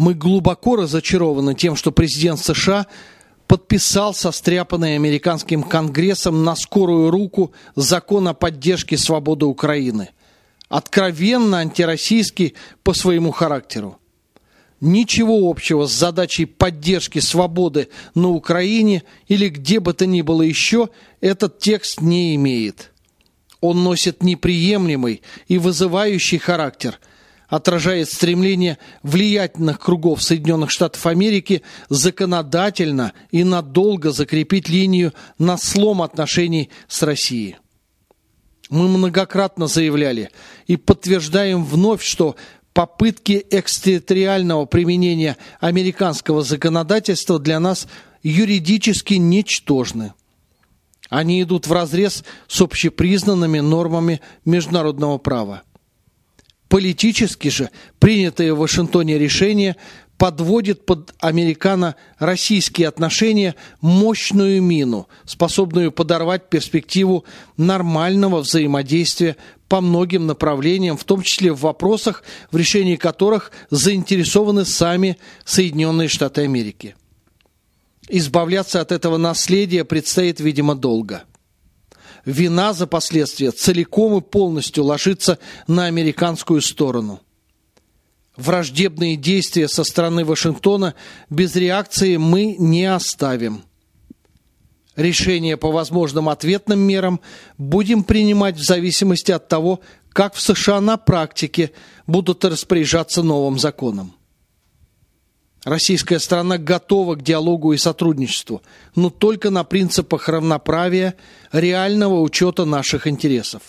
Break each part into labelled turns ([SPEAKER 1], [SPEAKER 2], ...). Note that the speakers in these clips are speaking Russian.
[SPEAKER 1] мы глубоко разочарованы тем, что президент США подписал состряпанный американским конгрессом на скорую руку закон о поддержке свободы Украины. Откровенно антироссийский по своему характеру. Ничего общего с задачей поддержки свободы на Украине или где бы то ни было еще этот текст не имеет. Он носит неприемлемый и вызывающий характер – отражает стремление влиятельных кругов Соединенных Штатов Америки законодательно и надолго закрепить линию на слом отношений с Россией. Мы многократно заявляли и подтверждаем вновь, что попытки экстерриториального применения американского законодательства для нас юридически ничтожны. Они идут в разрез с общепризнанными нормами международного права. Политически же принятое в Вашингтоне решение подводит под американо-российские отношения мощную мину, способную подорвать перспективу нормального взаимодействия по многим направлениям, в том числе в вопросах, в решении которых заинтересованы сами Соединенные Штаты Америки. Избавляться от этого наследия предстоит, видимо, долго – вина за последствия целиком и полностью ложится на американскую сторону. Враждебные действия со стороны Вашингтона без реакции мы не оставим. Решение по возможным ответным мерам будем принимать в зависимости от того, как в США на практике будут распоряжаться новым законом. Российская страна готова к диалогу и сотрудничеству, но только на принципах равноправия, реального учета наших интересов.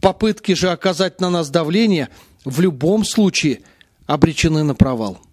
[SPEAKER 1] Попытки же оказать на нас давление в любом случае обречены на провал.